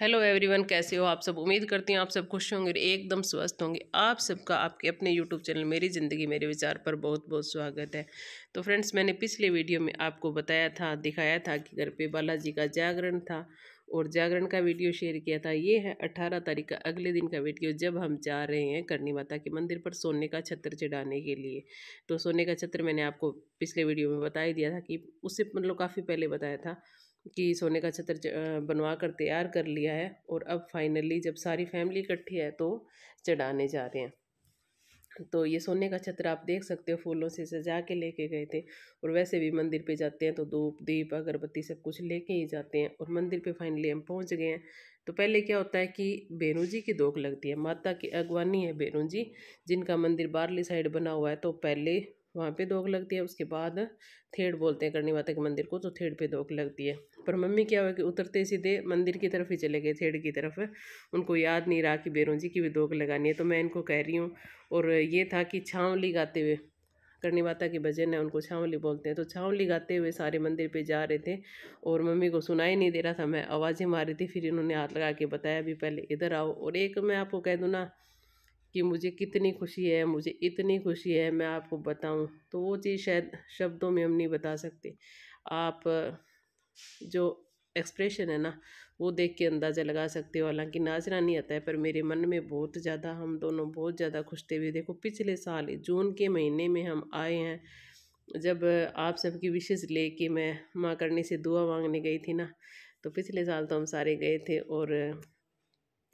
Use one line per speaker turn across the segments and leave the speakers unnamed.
hello everyone कैसे हो आप सब उम्मीद करती हूँ आप सब खुश होंगे और एकदम स्वस्थ होंगे आप सबका आपके अपने यूट्यूब चैनल मेरी ज़िंदगी मेरे विचार पर बहुत बहुत स्वागत है तो फ्रेंड्स मैंने पिछले वीडियो में आपको बताया था दिखाया था कि घर पे बालाजी का जागरण था और जागरण का वीडियो शेयर किया था ये है अट्ठारह तारीख का अगले दिन का वीडियो जब हम जा रहे हैं करनी माता के मंदिर पर सोने का छत्र चढ़ाने के लिए तो सोने का छत्र मैंने आपको पिछले वीडियो में बता ही दिया था कि उससे मतलब काफ़ी पहले बताया था कि सोने का छतर बनवा कर तैयार कर लिया है और अब फाइनली जब सारी फैमिली इकट्ठी है तो चढ़ाने जा रहे हैं तो ये सोने का छत्र आप देख सकते हो फूलों से सजा के लेके गए थे और वैसे भी मंदिर पे जाते हैं तो धूप दीप अगरबत्ती सब कुछ लेके ही जाते हैं और मंदिर पे फाइनली हम पहुंच गए हैं तो पहले क्या होता है कि बेनू जी की दोख लगती है माता की अगवानी है बेनू जी जिनका मंदिर बारली साइड बना हुआ है तो पहले वहाँ पे दोख लगती है उसके बाद थेड़ बोलते हैं करनी माता के मंदिर को तो थेड़ पे दोख लगती है पर मम्मी क्या हुआ कि उतरते सीधे मंदिर की तरफ ही चले गए थेड़ की तरफ उनको याद नहीं रहा कि बेरों जी की भी दोग लगानी है तो मैं इनको कह रही हूँ और ये था कि छावली गाते हुए करनी माता के भजन है उनको छावली बोलते हैं तो छावली गाते हुए सारे मंदिर पे जा रहे थे और मम्मी को सुनाई नहीं दे रहा था मैं आवाज़ें मार रही थी फिर इन्होंने हाथ लगा के बताया भी पहले इधर आओ और एक मैं आपको कह दूँ ना कि मुझे कितनी खुशी है मुझे इतनी खुशी है मैं आपको बताऊँ तो वो चीज़ शायद शब्दों में हम नहीं बता सकते आप जो एक्सप्रेशन है ना वो देख के अंदाज़ा लगा सकते हो हालांकि नाचना नहीं आता है पर मेरे मन में बहुत ज़्यादा हम दोनों बहुत ज़्यादा खुश थे भी देखो पिछले साल जून के महीने में हम आए हैं जब आप सबकी विशेष ले कि मैं माँ करनी से दुआ मांगने गई थी ना तो पिछले साल तो हम सारे गए थे और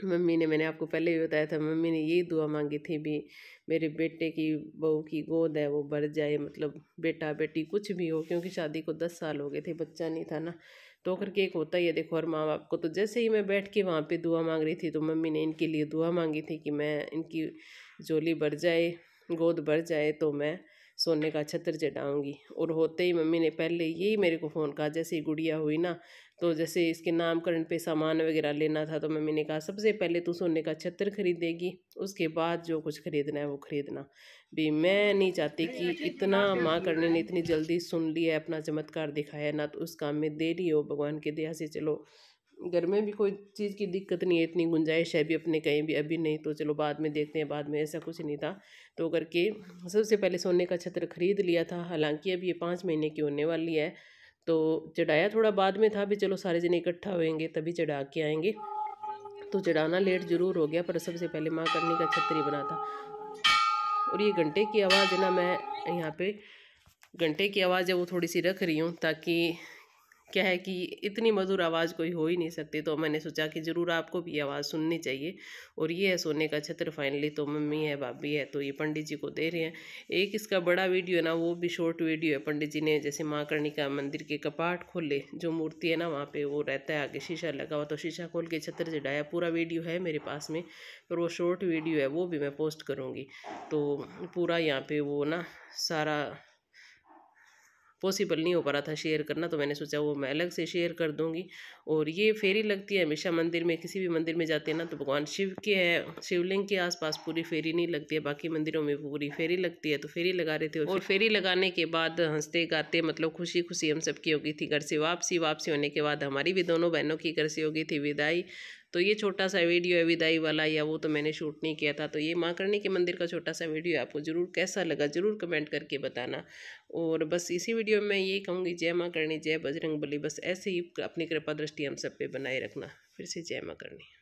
मम्मी ने मैंने आपको पहले भी बताया था मम्मी ने यही दुआ मांगी थी भी मेरे बेटे की बहू की गोद है वो भर जाए मतलब बेटा बेटी कुछ भी हो क्योंकि शादी को दस साल हो गए थे बच्चा नहीं था ना तो करके एक होता ही है देखो और माँ बाप को तो जैसे ही मैं बैठ के वहाँ पे दुआ मांग रही थी तो मम्मी ने इनके लिए दुआ मांगी थी कि मैं इनकी झोली भर जाए गोद भर जाए तो मैं सोने का छत्र चढ़ाऊँगी और होते ही मम्मी ने पहले यही मेरे को फ़ोन कहा जैसे ही गुड़िया हुई ना तो जैसे इसके नामकरण पे सामान वगैरह लेना था तो मम्मी ने कहा सबसे पहले तू सोने का छत्र खरीदेगी उसके बाद जो कुछ खरीदना है वो खरीदना भी मैं नहीं चाहती कि इतना माँ करने ने इतनी जल्दी सुन लिया अपना चमत्कार दिखाया ना तो उस काम में देरी हो भगवान की दया से चलो घर में भी कोई चीज़ की दिक्कत नहीं है इतनी गुंजाइश है भी अपने कहीं भी अभी नहीं तो चलो बाद में देखते हैं बाद में ऐसा कुछ नहीं था तो करके सबसे पहले सोने का छत्र खरीद लिया था हालांकि अभी ये पाँच महीने की होने वाली है तो चढ़ाया थोड़ा बाद में था भी चलो सारे जने इकट्ठा होएंगे तभी चढ़ा के आएंगे तो चढ़ाना लेट ज़रूर हो गया पर सबसे पहले माँ करनी का छतरी बना था और ये घंटे की आवाज़ है ना मैं यहाँ पे घंटे की आवाज़ है वो थोड़ी सी रख रही हूँ ताकि क्या है कि इतनी मधुर आवाज़ कोई हो ही नहीं सकती तो मैंने सोचा कि ज़रूर आपको भी आवाज़ सुननी चाहिए और ये है सोने का छत्र फाइनली तो मम्मी है भाभी है तो ये पंडित जी को दे रहे हैं एक इसका बड़ा वीडियो है ना वो भी शॉर्ट वीडियो है पंडित जी ने जैसे माँ कर्णिका मंदिर के कपाट खोले जो मूर्ति है ना वहाँ पर वो रहता है आगे शीशा लगा हुआ तो शीशा खोल के छत्र चढ़ाया पूरा वीडियो है मेरे पास में पर वो शॉर्ट वीडियो है वो भी मैं पोस्ट करूँगी तो पूरा यहाँ पर वो ना सारा पॉसिबल नहीं हो पा रहा था शेयर करना तो मैंने सोचा वो मैं अलग से शेयर कर दूंगी और ये फेरी लगती है हमेशा मंदिर में किसी भी मंदिर में जाते हैं ना तो भगवान शिव के है शिवलिंग के आसपास पूरी फेरी नहीं लगती है बाकी मंदिरों में पूरी फेरी लगती है तो फेरी लगा रहे थे और फेरी लगाने के बाद हंसते गाते मतलब खुशी खुशी हम सबकी होगी थी घर से वापसी वापसी होने के बाद हमारी भी दोनों बहनों की घर से होगी थी विदाई तो ये छोटा सा वीडियो है विदाई वाला या वो तो मैंने शूट नहीं किया था तो ये माँ करणी के मंदिर का छोटा सा वीडियो आपको ज़रूर कैसा लगा ज़रूर कमेंट करके बताना और बस इसी वीडियो में ये कहूँगी जय माँ करणी जय बजरंग बली बस ऐसे ही अपनी कृपा दृष्टि हम सब पे बनाए रखना फिर से जय माँ करणी